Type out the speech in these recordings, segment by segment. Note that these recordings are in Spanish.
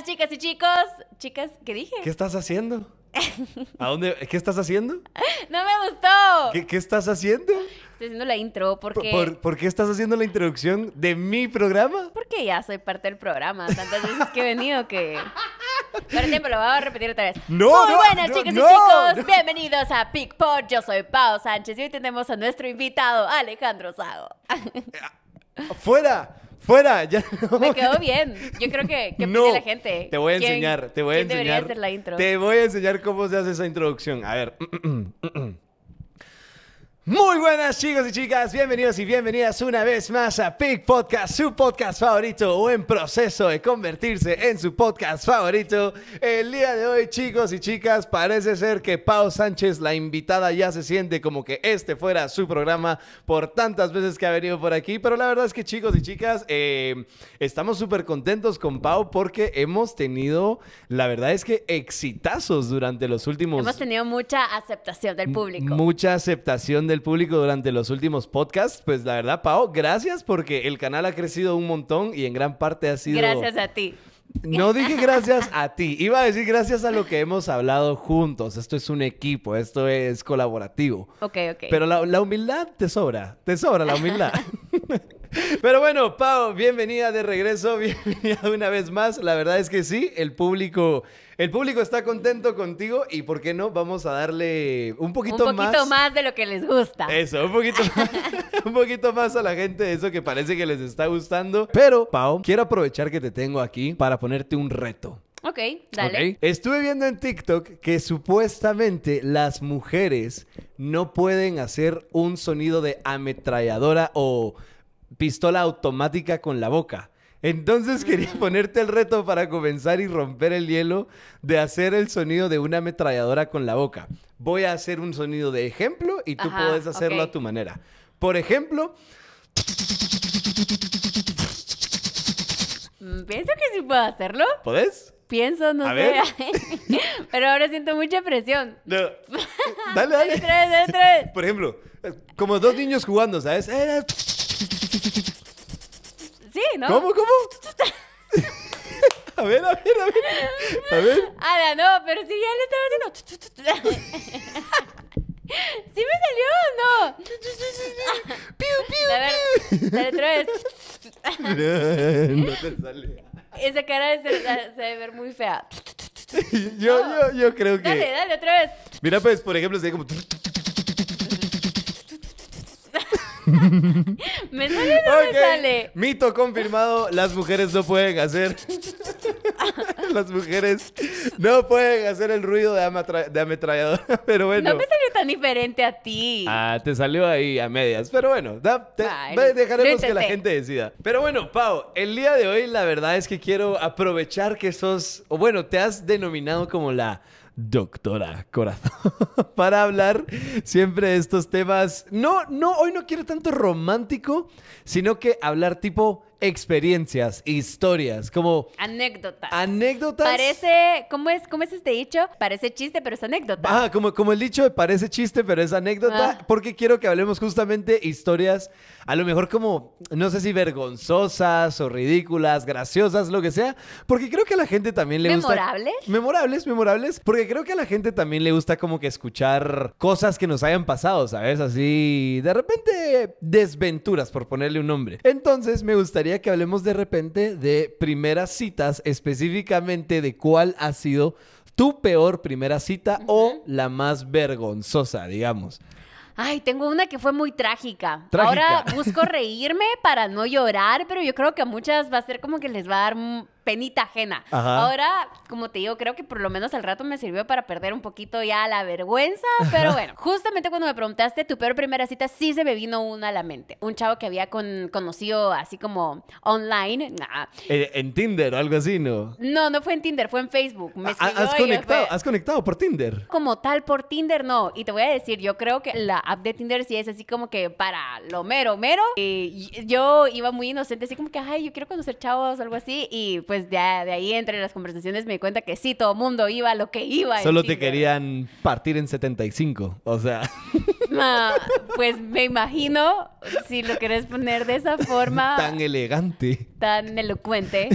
chicas y chicos. Chicas, ¿qué dije? ¿Qué estás haciendo? ¿A dónde? ¿Qué estás haciendo? No me gustó. ¿Qué, estás haciendo? Estoy haciendo la intro porque... ¿Por, qué estás haciendo la introducción de mi programa? Porque ya soy parte del programa. Tantas veces que he venido que... Pero tiempo, lo voy a repetir otra vez. No, Muy buenas, chicas y chicos. Bienvenidos a Pickpot. Yo soy Pau Sánchez y hoy tenemos a nuestro invitado, Alejandro Sago. Eh, ¡Fuera! ¡Fuera! Ya Me quedó bien. Yo creo que, que no. pide la gente. Te voy a enseñar, te voy a enseñar. Debería hacer la intro? Te voy a enseñar cómo se hace esa introducción. A ver. Mm, mm, mm. Muy buenas chicos y chicas, bienvenidos y bienvenidas una vez más a Pick Podcast, su podcast favorito o en proceso de convertirse en su podcast favorito. El día de hoy chicos y chicas, parece ser que Pau Sánchez, la invitada, ya se siente como que este fuera su programa por tantas veces que ha venido por aquí, pero la verdad es que chicos y chicas, eh, estamos súper contentos con Pau porque hemos tenido, la verdad es que, exitazos durante los últimos... Hemos tenido mucha aceptación del público. Mucha aceptación de del público durante los últimos podcasts. Pues la verdad, Pau, gracias porque el canal ha crecido un montón y en gran parte ha sido... Gracias a ti. No dije gracias a ti, iba a decir gracias a lo que hemos hablado juntos. Esto es un equipo, esto es colaborativo. Ok, ok. Pero la, la humildad te sobra, te sobra la humildad. Pero bueno, Pau, bienvenida de regreso, bienvenida una vez más. La verdad es que sí, el público, el público está contento contigo y por qué no vamos a darle un poquito más. Un poquito más. de lo que les gusta. Eso, un poquito más, un poquito más a la gente de eso que parece que les está gustando. Pero, Pau, quiero aprovechar que te tengo aquí para ponerte un reto. Ok, dale. Estuve viendo en TikTok que supuestamente las mujeres no pueden hacer un sonido de ametralladora o pistola automática con la boca. Entonces quería ponerte el reto para comenzar y romper el hielo de hacer el sonido de una ametralladora con la boca. Voy a hacer un sonido de ejemplo y tú puedes hacerlo a tu manera. Por ejemplo... Mm, pienso que sí puedo hacerlo. ¿Puedes? Pienso, no sé. Pero ahora siento mucha presión. Dale, dale. Tres, tres. Por ejemplo, eh, como dos niños jugando, ¿sabes? Eh, Sí, ¿no? ¿Cómo, cómo? A ver, a ver, a ver. A ver. Ahora, no, pero si ya le estaba haciendo. ¿Sí me salió o no? ¡Piu, piu, A ver, dale otra vez. No te sale. Esa cara se, se debe ver muy fea. Yo, yo, yo creo que. Dale, dale otra vez. Mira, pues, por ejemplo, sería como. ¿Me sale Mito confirmado, las mujeres no pueden hacer... las mujeres no pueden hacer el ruido de, ametralladora, pero bueno. No me salió tan diferente a ti. Ah, te salió ahí a medias, pero bueno, dejaremos que la gente decida. Pero bueno, Pau, el día de hoy la verdad es que quiero aprovechar que sos, o bueno, te has denominado como la doctora corazón, para hablar siempre de estos temas. No, no, hoy no quiero tanto romántico, sino que hablar tipo experiencias, historias, como... Anécdotas. Anécdotas. Parece, ¿cómo es, cómo es este dicho? Parece chiste, pero es anécdota. Ah, como, como el dicho parece chiste, pero es anécdota, ah. porque quiero que hablemos justamente historias, a lo mejor como, no sé si vergonzosas o ridículas, graciosas, lo que sea, porque creo que a la gente también le gusta... Memorables. Memorables, memorables, porque creo que a la gente también le gusta como que escuchar cosas que nos hayan pasado, ¿sabes? Así, de repente, desventuras, por ponerle un nombre. Entonces, me gustaría que hablemos de repente de primeras citas, específicamente de cuál ha sido tu peor primera cita o la más vergonzosa, digamos. Ay, tengo una que fue muy trágica. trágica. Ahora busco reírme para no llorar, pero yo creo que a muchas va a ser como que les va a dar penita ajena. Ahora, como te digo, creo que por lo menos al rato me sirvió para perder un poquito ya la vergüenza, pero bueno, justamente cuando me preguntaste tu peor primera cita, sí se me vino una a la mente. Un chavo que había conocido así como online. Eh, en, Tinder o algo así, ¿no? No, no fue en Tinder, fue en Facebook. Ah, ¿Has, conectado, ¿Has conectado por Tinder? Como tal, por Tinder no. Y te voy a decir, yo creo que la app de Tinder sí es así como que para lo mero, mero. Y yo iba muy inocente, así como que, ay, yo quiero conocer chavos, algo así. Y pues, pues de ahí entre las conversaciones me di cuenta que sí, todo mundo iba lo que iba. Solo te querían partir en 75, o sea. pues me imagino, si lo querés poner de esa forma. Tan elegante. Tan elocuente.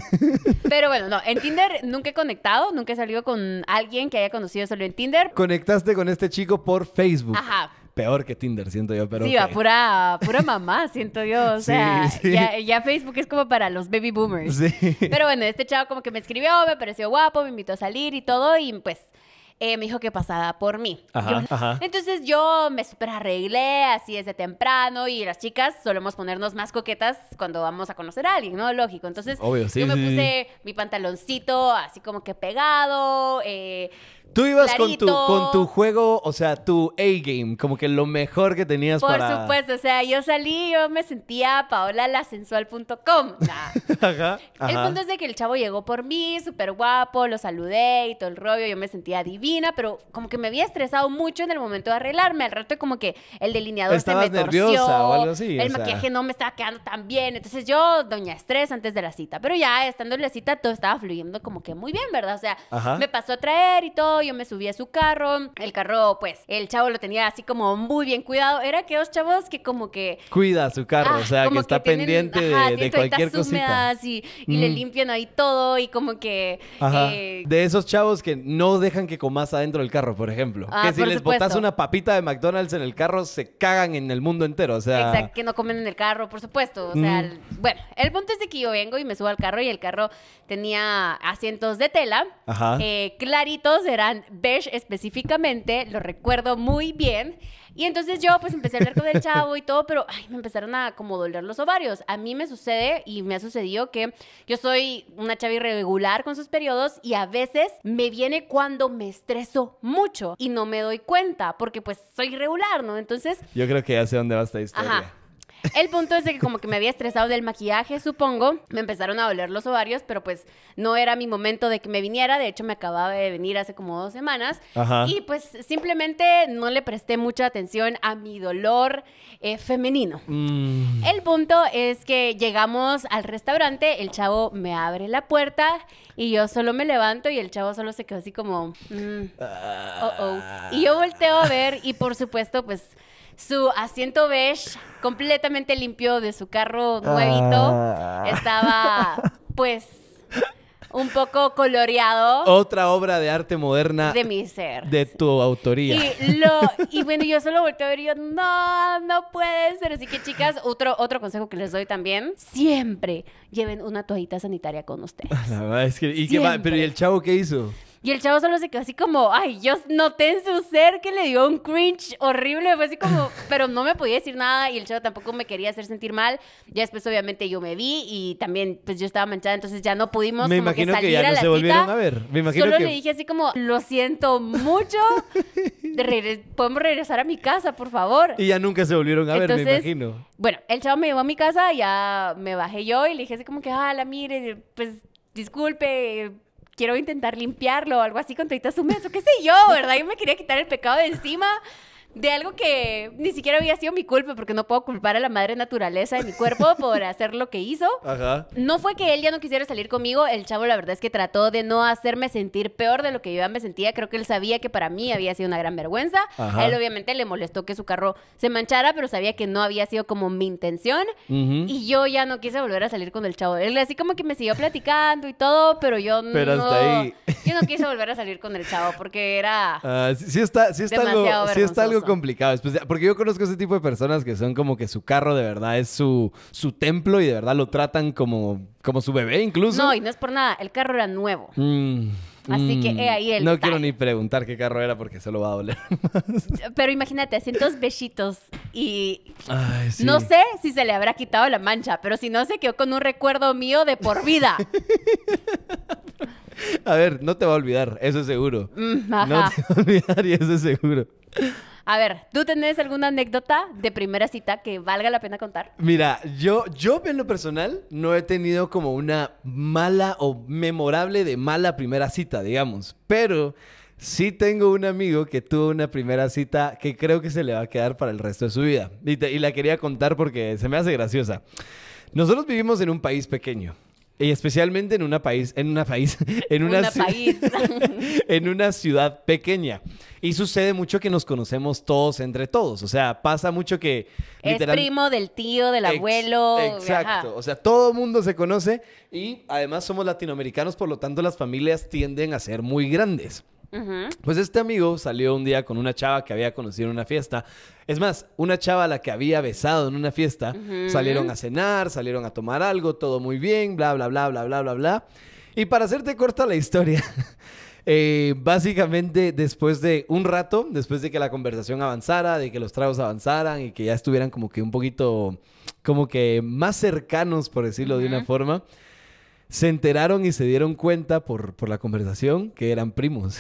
Pero bueno, no, en Tinder nunca he conectado, nunca he salido con alguien que haya conocido solo en Tinder. Conectaste con este chico por Facebook. Ajá peor que Tinder, siento yo, pero... Sí, va a pura, mamá, siento yo. O sea, Ya, Facebook es como para los baby boomers. Sí. Pero bueno, este chavo como que me escribió, me pareció guapo, me invitó a salir y todo, y pues... Eh, me dijo que pasaba por mí. Ajá, ajá. Entonces yo me super arreglé así desde temprano y las chicas solemos ponernos más coquetas cuando vamos a conocer a alguien, ¿no? Lógico. Entonces yo me puse mi pantaloncito así como que pegado, eh, Tú ibas con tu, con tu juego, o sea, tu A-game, como que lo mejor que tenías Por para... Por supuesto, o sea, yo salí, yo me sentía paolalasensual.com. ajá, ajá, El punto es de que el chavo llegó por mí, súper guapo, lo saludé y todo el rollo, yo me sentía divina, pero como que me había estresado mucho en el momento de arreglarme. Al rato como que el delineador se me nerviosa o algo así. El maquillaje no me estaba quedando tan bien. Entonces yo, doña estrés antes de la cita. Pero ya estando en la cita todo estaba fluyendo como que muy bien, ¿verdad? O sea, me pasó a traer y todo yo me subí a su carro, el carro pues el chavo lo tenía así como muy bien cuidado, era que los chavos que como que... Cuida su carro, ah, o sea, que está pendiente de, cualquier cosita. Y, le mm. limpian ahí todo y como que... Eh, de esos chavos que no dejan que comas adentro del carro, por ejemplo. Ah, que si les botas una papita de McDonald's en el carro, se cagan en el mundo entero, o sea... que no comen en el carro, por supuesto. O sea, mm. bueno, el punto es de que yo vengo y me subo al carro y el carro tenía asientos de tela, eh, claritos, era Besh Beige específicamente, lo recuerdo muy bien. Y entonces yo pues empecé a hablar con el chavo y todo, pero me empezaron a como doler los ovarios. A mí me sucede y me ha sucedido que yo soy una chava irregular con sus periodos y a veces me viene cuando me estreso mucho y no me doy cuenta porque pues soy irregular, ¿no? Entonces... Yo creo que ya sé dónde va esta historia. Ajá. El punto es de que como que me había estresado del maquillaje, supongo, me empezaron a doler los ovarios, pero pues no era mi momento de que me viniera, de hecho me acababa de venir hace como dos semanas y pues simplemente no le presté mucha atención a mi dolor eh, femenino. Mm. El punto es que llegamos al restaurante, el chavo me abre la puerta y yo solo me levanto y el chavo solo se quedó así como, mm, ah. Y yo volteo a ver y por supuesto pues su asiento beige completamente limpio de su carro ah. nuevito. Estaba, pues, un poco coloreado. Otra obra de arte moderna. De mi ser. De tu autoría. Y, bueno, yo solo volteé a ver y yo, no, no puede ser. Así que, chicas, otro, otro consejo que les doy también: siempre lleven una toallita sanitaria con ustedes. La verdad es que, ¿y pero ¿y el chavo qué hizo? Y el chavo solo se quedó así como, ay, yo noté en su ser que le dio un cringe horrible. Fue así como, pero no me podía decir nada y el chavo tampoco me quería hacer sentir mal. Ya después, obviamente, yo me vi y también, pues yo estaba manchada, entonces ya no pudimos me como que salir a no la se volvieron a ver. Me imagino solo le dije así como, lo siento mucho, podemos regresar a mi casa, por favor. Y ya nunca se volvieron a ver, me imagino. Bueno, el chavo me llevó a mi casa, ya me bajé yo y le dije así como que, ah, la mire, pues disculpe, quiero intentar limpiarlo o algo así con toitas húmedas o qué sé yo, ¿verdad? Yo me quería quitar el pecado de encima de algo que ni siquiera había sido mi culpa, porque no puedo culpar a la madre naturaleza de mi cuerpo por hacer lo que hizo. Ajá. No fue que él ya no quisiera salir conmigo, el chavo la verdad es que trató de no hacerme sentir peor de lo que yo ya me sentía, creo que él sabía que para mí había sido una gran vergüenza. Él obviamente le molestó que su carro se manchara, pero sabía que no había sido como mi intención. Y yo ya no quise volver a salir con el chavo. Él así como que me siguió platicando y todo, pero yo pero no... Hasta ahí. Yo no quise volver a salir con el chavo porque era... Ah, está, está complicado. porque yo conozco ese tipo de personas que son como que su carro de verdad es su, templo y de verdad lo tratan como, como su bebé incluso. No, y no es por nada. El carro era nuevo. Mm, Así que mm. he ahí el. No quiero ni preguntar qué carro era porque se lo va a doler. Pero imagínate, asientos besitos y no sé si se le habrá quitado la mancha, pero si no se quedó con un recuerdo mío de por vida. A ver, no te va a olvidar, eso es seguro. Mm, no te va a olvidar y eso es seguro. A ver, ¿tú tenés alguna anécdota de primera cita que valga la pena contar? Mira, yo, yo en lo personal no he tenido como una mala o memorable de mala primera cita, digamos. Pero sí tengo un amigo que tuvo una primera cita que creo que se le va a quedar para el resto de su vida. y la quería contar porque se me hace graciosa. Nosotros vivimos en un país pequeño. Y especialmente en una país, en una país, en una, en una ciudad pequeña. Y sucede mucho que nos conocemos todos entre todos. O sea, pasa mucho que. Es primo del tío, del abuelo. Exacto. O sea, todo el mundo se conoce y además somos latinoamericanos, por lo tanto, las familias tienden a ser muy grandes. Pues este amigo salió un día con una chava que había conocido en una fiesta. Es más, una chava a la que había besado en una fiesta. Salieron a cenar, salieron a tomar algo, todo muy bien, bla, bla, bla, bla, bla, bla, bla. Y para hacerte corta la historia, eh, básicamente después de un rato, después de que la conversación avanzara, de que los tragos avanzaran y que ya estuvieran como que un poquito, como que más cercanos, por decirlo de una forma se enteraron y se dieron cuenta por, la conversación que eran primos.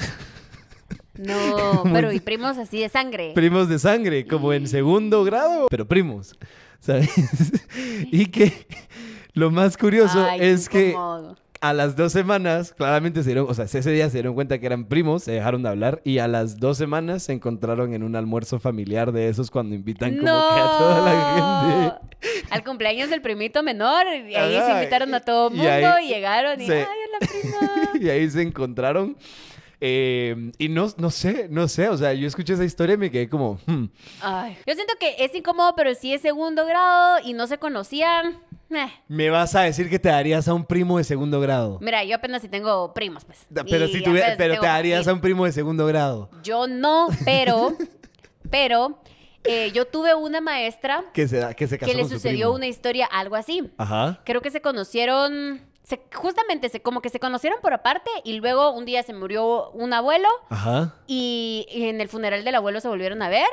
No, pero y primos así de sangre. Primos de sangre, como en segundo grado, pero primos, ¿sabes? Y que lo más curioso es que a las dos semanas, claramente se dieron, o sea, ese día se dieron cuenta que eran primos, se dejaron de hablar y a las dos semanas se encontraron en un almuerzo familiar de esos cuando invitan como que a toda la gente. Al cumpleaños del primito menor, y ahí se invitaron a todo el mundo y, llegaron y, y ahí se encontraron. Em, y no, no sé, no sé, o sea, yo escuché esa historia y me quedé como... Hmm. yo siento que es incómodo, pero si sí es segundo grado y no se conocían... Me vas a decir que te darías a un primo de segundo grado. Mira, yo apenas si tengo primos, pues. Pero, si te darías a un primo de segundo grado. Yo no, pero... pero... Eh, yo tuve una maestra que, se, que, casó que le sucedió una historia algo así. Ajá. Creo que se conocieron justamente se, como que se conocieron por aparte y luego un día se murió un abuelo Ajá. Y, en el funeral del abuelo se volvieron a ver.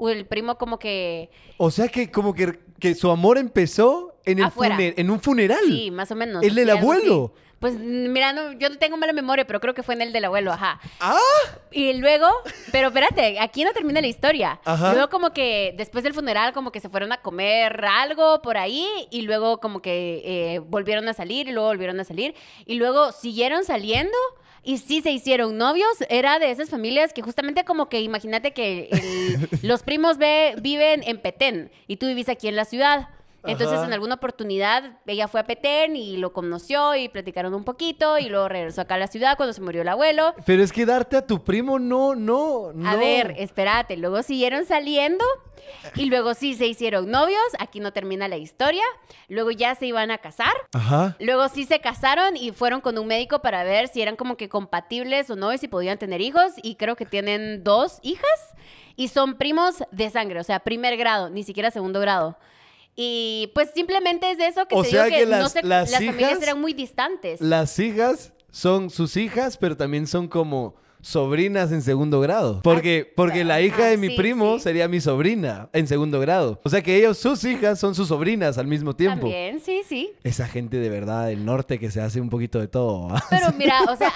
O el primo como que... O sea que como que, su amor empezó en, el en un funeral. Sí, más o menos. El del abuelo. Pues mira, no, yo tengo mala memoria, pero creo que fue en el del abuelo, ajá. ¡Ah! Y luego, pero espérate, aquí no termina la historia. Luego como que después del funeral como que se fueron a comer algo por ahí y luego como que eh, volvieron a salir y luego volvieron a salir y luego siguieron saliendo y sí se hicieron novios, era de esas familias que justamente como que imagínate que los primos viven en Petén y tú vivís aquí en la ciudad. Entonces, en alguna oportunidad, ella fue a Petén y lo conoció y platicaron un poquito y luego regresó acá a la ciudad cuando se murió el abuelo. Pero es que darte a tu primo, no, no, no. A ver, espérate. Luego siguieron saliendo y luego sí se hicieron novios. Aquí no termina la historia. Luego ya se iban a casar. Ajá. Luego sí se casaron y fueron con un médico para ver si eran como que compatibles o no y si podían tener hijos. Y creo que tienen dos hijas y son primos de sangre, o sea, primer grado, ni siquiera segundo grado. Y pues simplemente es eso que te que, las, no las, familias eran muy distantes. Las hijas son sus hijas, pero también son como sobrinas en segundo grado. Porque, ah, porque la hija de ah, mi primo sería mi sobrina en segundo grado. O sea que ellos, sus hijas, son sus sobrinas al mismo tiempo. También, sí, sí. Esa gente de verdad del norte que se hace un poquito de todo. ¿ah? Pero mira, o sea,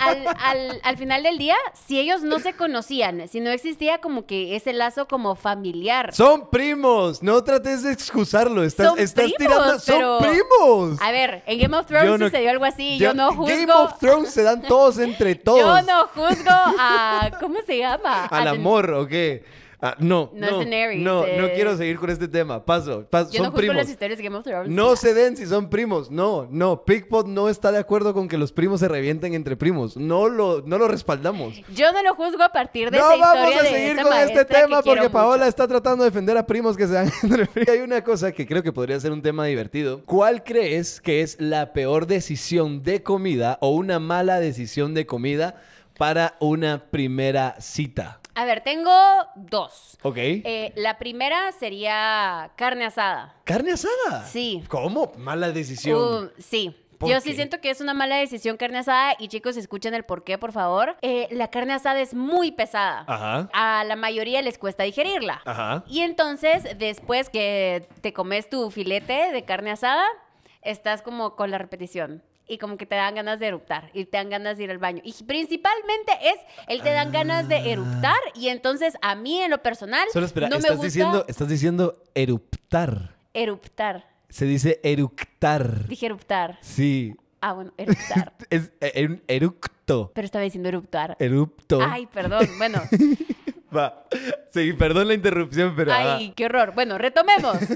al, final del día, si ellos no se conocían, si no existía como que ese lazo como familiar. Son primos, no trates de excusarlo. Estás, tirando. Son primos. A ver, en Game of Thrones se dio algo así. Yo, no juzgo. Game of Thrones se dan todos entre todos. yo no juzgo ¿cómo se llama? ¿Al amor o qué? Ah, no, no, no, eh. quiero seguir con este tema. Paso, paso. Yo no primos. Las historias de Game of Thrones. No se den si son primos. No, no. Pickpot no está de acuerdo con que los primos se revienten entre primos. No lo, no lo respaldamos. Yo no lo juzgo a partir de no esa No vamos a seguir con este tema porque Paola está tratando de defender a primos que se dan entre primos. Hay una cosa que creo que podría ser un tema divertido. ¿Cuál crees que es la peor decisión de comida o una mala decisión de comida? para una primera cita? A ver, tengo dos. Ok. Eh, la primera sería carne asada. ¿Carne asada? Sí. ¿Cómo? Mala decisión. Uh, sí. Yo sí siento que es una mala decisión carne asada y chicos, escuchen el por qué, por favor. Eh, la carne asada es muy pesada. Ajá. A la mayoría les cuesta digerirla. Ajá. Y entonces, después que te comes tu filete de carne asada, estás como con la repetición y como que te dan ganas de eruptar y te dan ganas de ir al baño. Y principalmente es Él te dan ganas de ah. eruptar y entonces a mí en lo personal Solo espera, no me gusta... diciendo estás diciendo eruptar. Eruptar. Se dice eructar. Dije eruptar. Sí. Ah, bueno, eruptar. es eh, er, eructo. Pero estaba diciendo eruptar. Erupto. Ay, perdón. Bueno, Va. Sí, perdón la interrupción, pero. Ay, qué horror. Bueno, retomemos.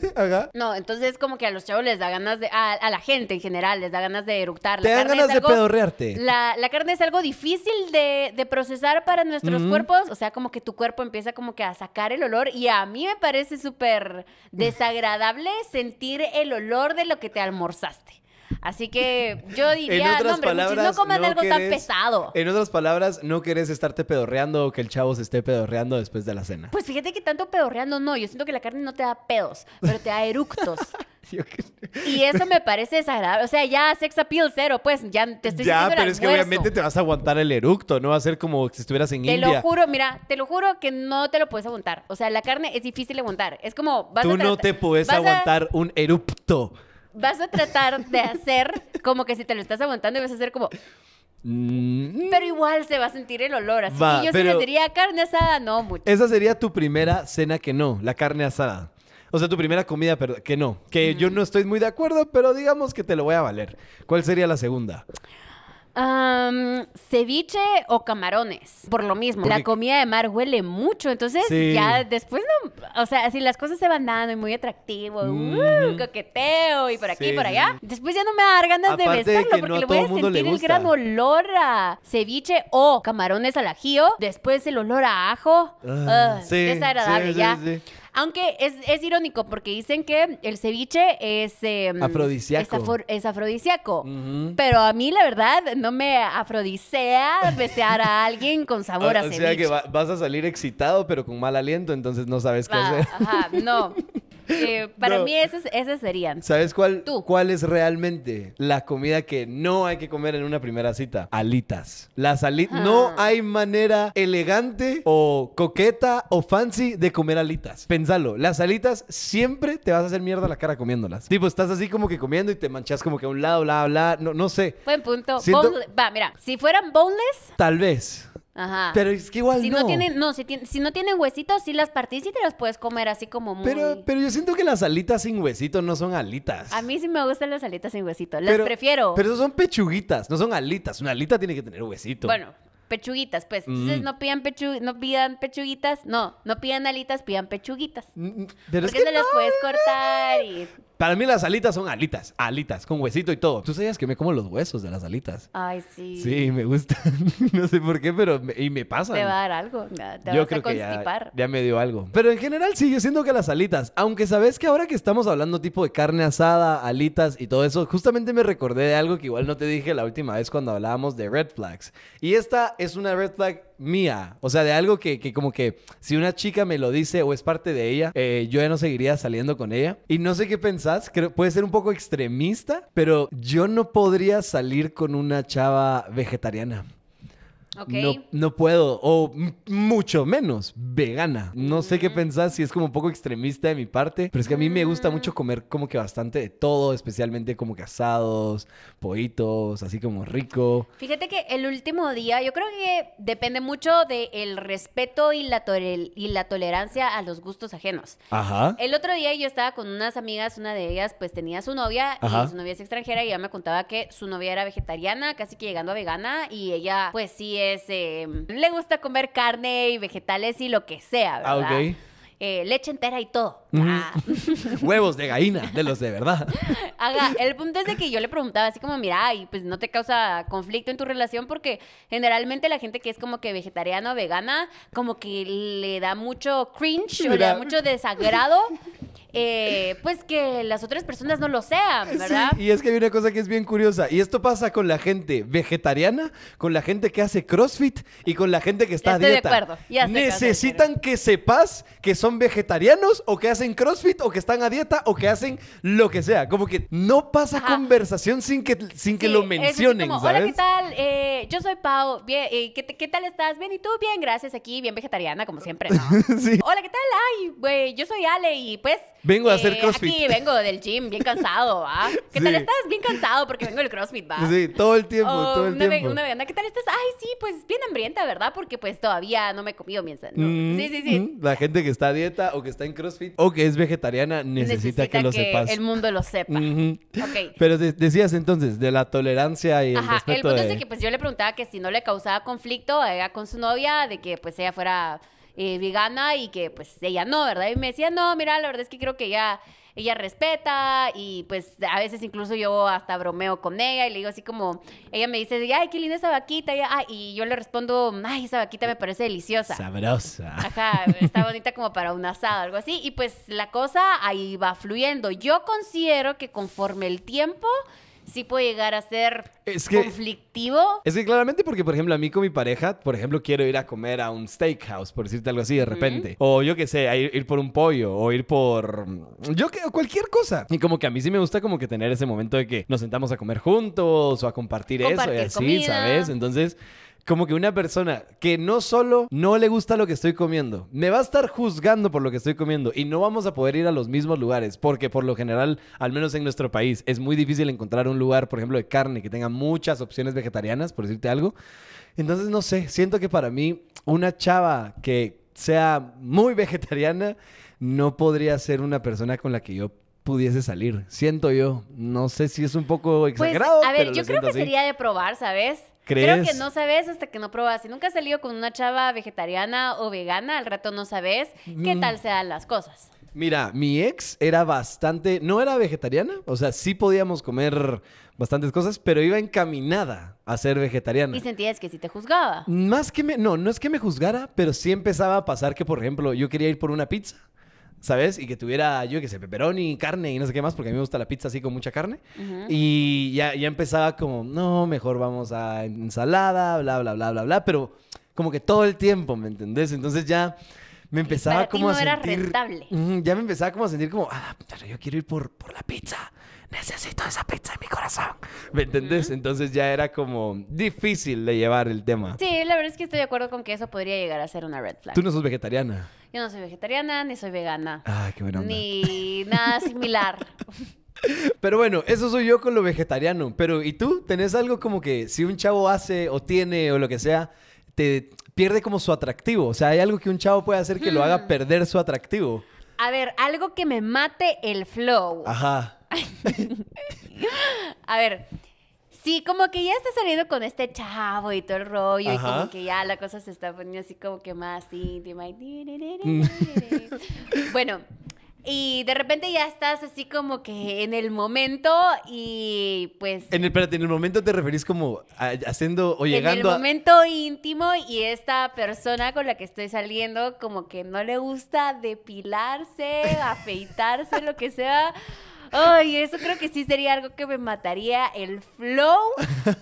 No, entonces como que a los chavos les da ganas de. A, la gente en general les da ganas de eructar. Te la ganas de pedorrearte. La, carne es algo difícil de, procesar para nuestros cuerpos. O sea, como que tu cuerpo empieza como que a sacar el olor. Y a mí me parece súper desagradable sentir el olor de lo que te almorzaste. Así que yo diría, no, hombre, algo tan pesado. En otras palabras, no querés estarte pedorreando o que el chavo se esté pedorreando después de la cena. Pues fíjate que tanto pedorreando no, yo siento que la carne no te da pedos, pero te da eructos. y eso me parece desagradable. O sea, ya sex appeal cero, pues ya te estoy Ya, pero es que obviamente te vas a aguantar el eructo, no va a ser como si estuvieras en te India. Te lo juro, mira, te lo juro que no te lo puedes aguantar. O sea, la carne es difícil de aguantar. Es como Tú no te puedes aguantar un eructo vas a tratar de hacer como que si te lo estás aguantando y vas a hacer como... Mm. Pero igual se va a sentir el olor. Así que yo les diría carne asada, no mucho. Esa sería tu primera cena que no, la carne asada. O sea, tu primera comida, pero que no. Que yo no estoy muy de acuerdo, pero digamos que te lo voy a valer. ¿Cuál sería la segunda? Um, ceviche o camarones, por lo mismo. La comida de mar huele mucho, entonces ya después no, o sea, si las cosas se van dando y muy atractivo, uh, coqueteo y por aquí y por allá, después ya no me va a dar ganas de besarlo porque le voy a sentir el gran olor a ceviche o camarones al ajío, después el olor a ajo, ah, desagradable ya. Aunque es, es irónico porque dicen que el ceviche es... Em, Afrodisiaco. Es, Pero a mí, la verdad, no me afrodisea besear a alguien con sabor ah, a ceviche. O sea que vas a salir excitado pero con mal aliento, entonces no sabes qué hacer. Ajá, no. Eh, para mí esas, serían. ¿Sabes cuál, cuál es realmente la comida que no hay que comer en una primera cita? Alitas. Las alitas. No ah. hay manera elegante o coqueta o fancy de comer alitas. Pensalo, las alitas siempre te vas a hacer mierda la cara comiéndolas. Tipo, estás así como que comiendo y te manchas como que a un lado, bla, bla, no, no sé. Buen punto. Va, mira, si fueran boneless. Tal vez. Ajá. Pero es que igual si no. tienen, no, si, no tienen huesitos, sí las partís y te las puedes comer así como muy... Pero, pero yo siento que las alitas sin huesito no son alitas. A mí sí me gustan las alitas sin huesito. Las prefiero. Pero son pechuguitas, no son alitas. Una alita tiene que tener huesito. Bueno, pechuguitas, pues. Mm. Entonces no pidan no pidan pechuguitas, no, no pidan alitas, pidan pechuguitas. Mm, mm, que se las puedes cortar y para mí las alitas son alitas, alitas, con huesito y todo. Tú sabías que me como los huesos de las alitas. Ay, sí. Sí, me gustan. no sé por qué, pero me, y me pasa. Te va a dar algo, te va a constipar. ya, ya, me dio algo. Pero en general sí, yo siento que las alitas, aunque sabes que ahora que estamos hablando tipo de carne asada, alitas y todo eso, justamente me recordé de algo que igual no te dije la última vez cuando hablábamos de red flags. Y esta es una red flag mía, o sea, de algo que, como que si una chica me lo dice o es parte de ella, eh, yo ya no seguiría saliendo con ella. Y no sé qué pensás, creo, puede ser un poco extremista, pero yo no podría salir con una chava vegetariana. No, puedo, o mucho menos vegana. No sé qué mm. pensar si es como un poco extremista de mi parte, pero es que a mí me gusta mucho mm. comer como que bastante de todo, especialmente como casados asados, así como rico. Fíjate que el último día, yo creo que depende mucho del el respeto y la, y la tolerancia a los gustos ajenos. Ajá. El otro día yo estaba con unas amigas, una de ellas pues tenía su novia, y su novia es extranjera, y ella me contaba que su novia era vegetariana, casi que llegando a vegana, y ella pues sí Em, le gusta comer carne y vegetales y lo que sea, ah, ¿verdad? Ah, leche entera y todo. Ah. Huevos de gallina, de los de verdad. el punto es de que yo le preguntaba así como, mira, y pues no te causa conflicto en tu relación porque generalmente la gente que es como que vegetariana o vegana, como que le da mucho cringe le da mucho desagrado eh, pues que las otras personas no lo sean, ¿verdad? y es que hay una cosa que es bien curiosa, y esto pasa con la gente vegetariana, con la gente que hace CrossFit y con la gente que está a dieta. de acuerdo. Necesitan que, sepas que son vegetarianos o que hacen CrossFit o que están a dieta o que hacen lo que sea. Como que no pasa ah. conversación sin que, sin que lo mencionen, Hola, ¿qué tal? Eh, yo soy Pau. Bien, eh, ¿qué, tal estás? Bien, ¿y tú? Bien, gracias. Aquí, bien vegetariana, como siempre, Hola, ¿qué tal? Ay, güey, yo soy Ale y pues... Vengo a eh, hacer crossfit. Aquí vengo del gym, bien cansado, ¿va? ¿Qué tal estás? Bien cansado porque vengo del crossfit, ¿va? Sí, todo el tiempo, oh, todo el una tiempo. una vegana, ¿qué tal estás? Ay, sí, pues bien hambrienta, ¿verdad? Porque pues todavía no me he comido mi ensalada. Mm, sí, sí, sí. Mm, la gente que está a dieta o que está en crossfit o que es vegetariana necesita, que, lo sepas. el mundo lo sepa. Ok. Pero decías entonces de la tolerancia y el Ajá, respeto el punto es que pues yo le preguntaba que si no le causaba conflicto a eh, ella con su novia, de que pues ella fuera... Eh, vegana y que pues ella no, ¿verdad? Y me decía, no, mira, la verdad es que creo que ella respeta y pues a veces incluso yo hasta bromeo con ella y le digo así como, ella me dice, ay, qué linda esa vaquita, y, ah, y yo le respondo, ay, esa vaquita me parece deliciosa. Sabrosa. Ajá, está bonita como para un asado, algo así, y pues la cosa ahí va fluyendo. Yo considero que conforme el tiempo sí puede llegar a ser conflictivo. Es que claramente porque, por ejemplo, a mí con mi pareja, por ejemplo, quiero ir a comer a un steakhouse, por decirte algo así, de repente. O yo qué sé, ir, por un pollo o ir por... Yo que cualquier cosa. Y como que a mí sí me gusta como que tener ese momento de que nos sentamos a comer juntos o a compartir, eso y así, ¿sabes? Entonces como que una persona que no solo no le gusta lo que estoy comiendo, me va a estar juzgando por lo que estoy comiendo y no vamos a poder ir a los mismos lugares, porque por lo general, al menos en nuestro país, es muy difícil encontrar un lugar, por ejemplo, de carne que tenga muchas opciones vegetarianas, por decirte algo. Entonces, no sé, siento que para mí una chava que sea muy vegetariana no podría ser una persona con la que yo pudiese salir. Siento yo. No sé si es un poco pues, exagerado. a ver, yo creo que sería de probar, ¿sabes? Creo que no sabes hasta que no probas Si nunca has salido con una chava vegetariana o vegana, al rato no sabes qué mm. tal sean las cosas. Mira, mi ex era bastante, no era vegetariana, o sea, sí podíamos comer bastantes cosas, pero iba encaminada a ser vegetariana. Y sentías que sí te juzgaba. Más que me, no, no es que me juzgara, pero sí empezaba a pasar que, por ejemplo, yo quería ir por una pizza ¿sabes? Y que tuviera, yo qué sé, pepperoni, carne y no sé qué más, porque a mí me gusta la pizza así con mucha carne. Y ya, empezaba como, no, mejor vamos a ensalada, bla, bla, bla, bla, bla, pero como que todo el tiempo, ¿me entendés? Entonces ya me empezaba como ti no era rentable. Ya me empezaba como a sentir como, ah, pero yo quiero ir por, la pizza. Necesito esa pizza en mi corazón. ¿Me entendés? Entonces ya era como difícil de llevar el tema. Sí, la verdad es que estoy de acuerdo con que eso podría llegar a ser una red flag. Tú no sos vegetariana. Yo no soy vegetariana, ni soy vegana. Ah, qué buena onda. Ni nada similar. Pero bueno, eso soy yo con lo vegetariano. Pero, ¿y tú? ¿Tenés algo como que si un chavo hace o tiene o lo que sea, te pierde como su atractivo? O sea, ¿hay algo que un chavo puede hacer que lo haga hmm. perder su atractivo? A ver, algo que me mate el flow. Ajá. A ver, Sí, como que ya está saliendo con este chavo y todo el rollo y como que ya la cosa se está poniendo así como que más íntima. Y... Mm. bueno, y de repente ya estás así como que en el momento y pues... En el, espérate, en el momento te referís como haciendo o llegando... En el momento íntimo y esta persona con la que estoy saliendo como que no le gusta depilarse, afeitarse, lo que sea. Ay, eso creo que sí sería algo que me mataría el flow.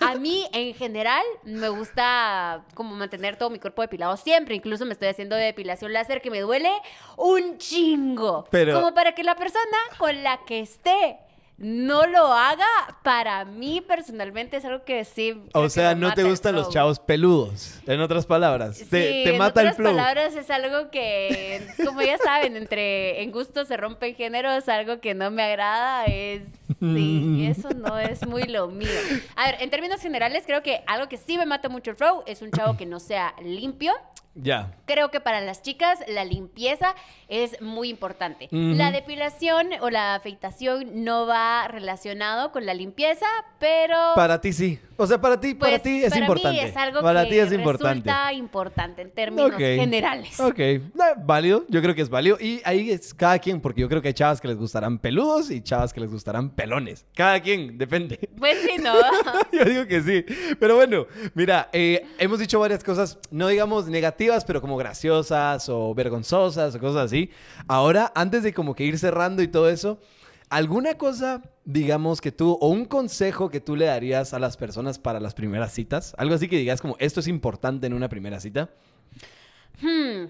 A mí, en general, me gusta como mantener todo mi cuerpo depilado siempre. Incluso me estoy haciendo depilación láser que me duele un chingo. Pero... Como para que la persona con la que esté no lo haga, para mí personalmente es algo que sí. O sea, no te gustan los chavos peludos, en otras palabras. te, mata el flow. En otras palabras es algo que, como ya saben, entre en gusto se rompen géneros, algo que no me agrada es. Sí, eso no es muy lo mío. A ver, en términos generales, creo que algo que sí me mata mucho el flow es un chavo que no sea limpio. Ya. Creo que para las chicas la limpieza es muy importante. La depilación o la afeitación no va relacionado con la limpieza, pero... Para ti sí. O sea, para ti, para pues, ti es para importante. es algo para que ti es importante. resulta importante en términos generales. Ok, válido, yo creo que es válido. Y ahí es cada quien, porque yo creo que hay chavas que les gustarán peludos y chavas que les gustarán pelones. Cada quien, depende. Pues sí, no. yo digo que sí. Pero bueno, mira, eh, hemos dicho varias cosas, no digamos negativas, pero como graciosas o vergonzosas o cosas así. Ahora, antes de como que ir cerrando y todo eso, ¿Alguna cosa, digamos, que tú, o un consejo que tú le darías a las personas para las primeras citas? Algo así que digas como, esto es importante en una primera cita. Hmm,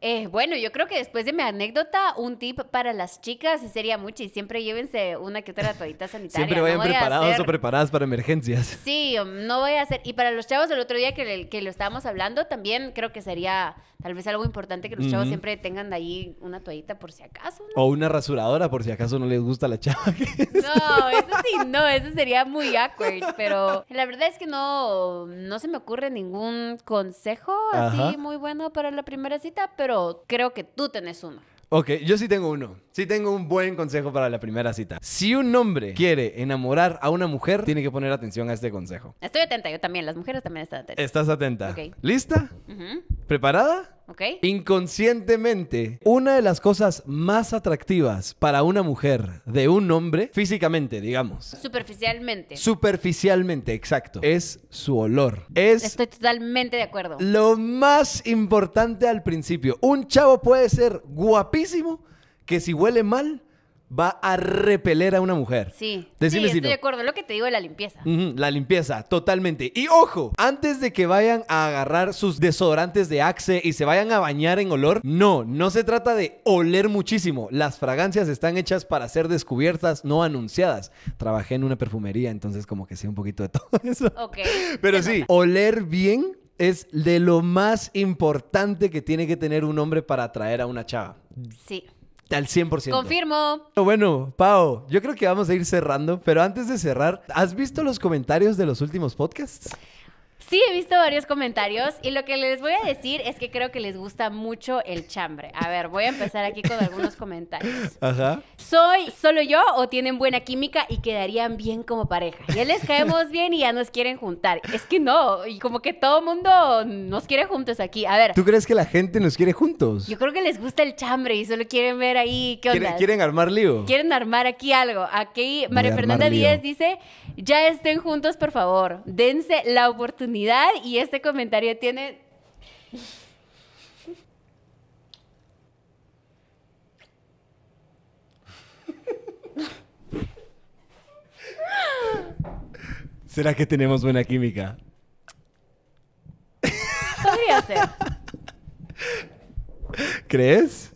eh, bueno, yo creo que después de mi anécdota, un tip para las chicas sería mucho y siempre llévense una que otra toallita sanitaria. Siempre vayan preparados o preparadas para emergencias. Sí, no voy a hacer. Y para los chavos, el otro día que, que lo estábamos hablando, también creo que sería tal vez algo importante que los chavos siempre tengan de ahí una toallita por si acaso. O una rasuradora por si acaso no les gusta la chava. No, eso sí, no, eso sería muy awkward, pero la verdad es que no, no se me ocurre ningún consejo así muy bueno para la primera cita, pero creo que tú tenés uno. Ok, yo sí tengo uno. Sí tengo un buen consejo para la primera cita. Si un hombre quiere enamorar a una mujer, tiene que poner atención a este consejo. Estoy atenta, yo también. Las mujeres también están atentas. Estás atenta. Ok. ¿Lista? ¿Preparada? ¿ok? Inconscientemente, una de las cosas más atractivas para una mujer de un hombre, físicamente, digamos. Superficialmente. Superficialmente, exacto. Es su olor. Es... Estoy totalmente de acuerdo. Lo más importante al principio. Un chavo puede ser guapísimo que si huele mal va a repeler a una mujer. Sí. sí, estoy de acuerdo. Lo que te digo de la limpieza. la limpieza, totalmente. Y ojo, antes de que vayan a agarrar sus desodorantes de Axe y se vayan a bañar en olor, no, no se trata de oler muchísimo. Las fragancias están hechas para ser descubiertas, no anunciadas. Trabajé en una perfumería, entonces como que sé un poquito de todo eso. Pero sí, oler bien es de lo más importante que tiene que tener un hombre para atraer a una chava. Sí. Al 100%. Confirmo. Bueno, Pau, yo creo que vamos a ir cerrando, pero antes de cerrar, ¿has visto los comentarios de los últimos podcasts? Sí, he visto varios comentarios y lo que les voy a decir es que creo que les gusta mucho el chambre. A ver, voy a empezar aquí con algunos comentarios. Ajá. ¿Soy solo yo o tienen buena química y quedarían bien como pareja? Ya les caemos bien y ya nos quieren juntar. Es que no, y como que todo mundo nos quiere juntos aquí. A ver. ¿Tú crees que la gente nos quiere juntos? Yo creo que les gusta el chambre y solo quieren ver ahí qué onda. ¿Quieren, quieren armar lío? Quieren armar aquí algo. Aquí María Fernanda Díaz dice, ya estén juntos, por favor. Dense la oportunidad y este comentario tiene... ¿Será que tenemos buena química? Podría ser. ¿Crees?